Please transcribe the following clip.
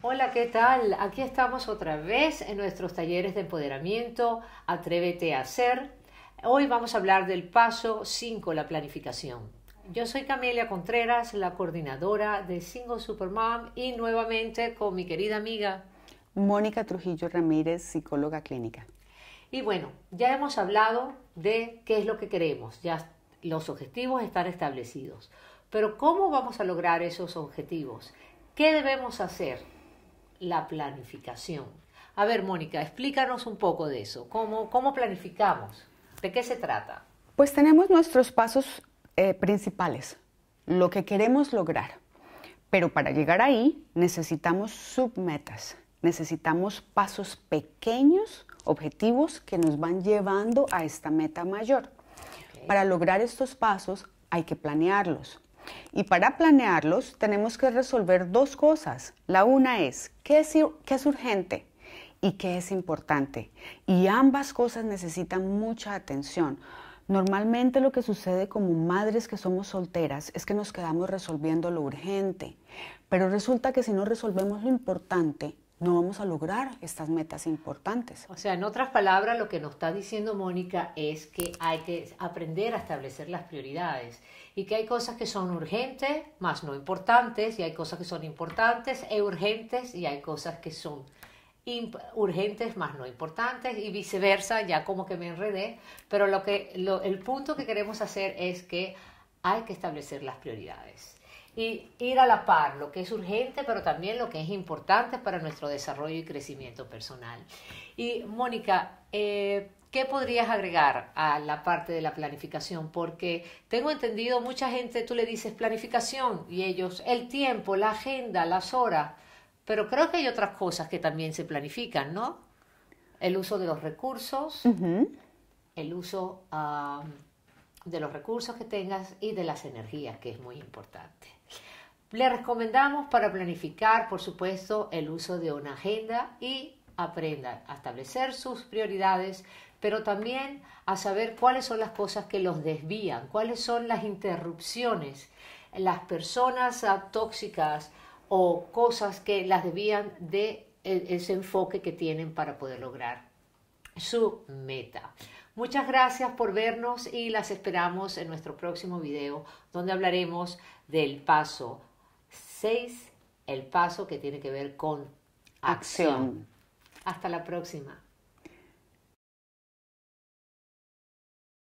Hola, ¿qué tal? Aquí estamos otra vez en nuestros talleres de empoderamiento, Atrévete a Hacer. Hoy vamos a hablar del paso 5, la planificación. Yo soy Camelia Contreras, la coordinadora de Single Supermom y nuevamente con mi querida amiga Mónica Trujillo Ramírez, psicóloga clínica. Y bueno, ya hemos hablado de qué es lo que queremos, ya los objetivos están establecidos. Pero ¿cómo vamos a lograr esos objetivos? ¿Qué debemos hacer? la planificación. A ver, Mónica, explícanos un poco de eso. ¿Cómo, planificamos? ¿De qué se trata? Pues tenemos nuestros pasos eh, principales, lo que queremos lograr. Pero para llegar ahí necesitamos submetas, necesitamos pasos pequeños, objetivos que nos van llevando a esta meta mayor. Para lograr estos pasos hay que planearlos, y para planearlos tenemos que resolver dos cosas. La una es qué es, urgente y qué es importante. Y ambas cosas necesitan mucha atención. Normalmente lo que sucede como madres que somos solteras es que nos quedamos resolviendo lo urgente, pero resulta que si no resolvemos lo importante, no vamos a lograr estas metas importantes. O sea, en otras palabras, lo que nos está diciendo Mónica es que hay que aprender a establecer las prioridades y que hay cosas que son urgentes, más no importantes, y hay cosas que son importantes e urgentes, y hay cosas que son urgentes más no importantes y viceversa, ya como que me enredé, pero lo que, lo, el punto que queremos hacer es que hay que establecer las prioridades y ir a la par lo que es urgente, pero también lo que es importante para nuestro desarrollo y crecimiento personal. Y Mónica, eh, ¿Qué podrías agregar a la parte de la planificación? Porque tengo entendido, mucha gente tú le dices planificación y ellos el tiempo, la agenda, las horas, pero creo que hay otras cosas que también se planifican, ¿no? El uso de los recursos, el uso de los recursos que tengas y de las energías, que es muy importante. Le recomendamos para planificar, por supuesto, el uso de una agenda y aprenda a establecer sus prioridades, pero también a saber cuáles son las cosas que los desvían, cuáles son las interrupciones, las personas ah, tóxicas o cosas que las desvían de e, ese enfoque que tienen para poder lograr su meta. Muchas gracias por vernos y las esperamos en nuestro próximo video donde hablaremos del paso 6, el paso que tiene que ver con acción. Hasta la próxima.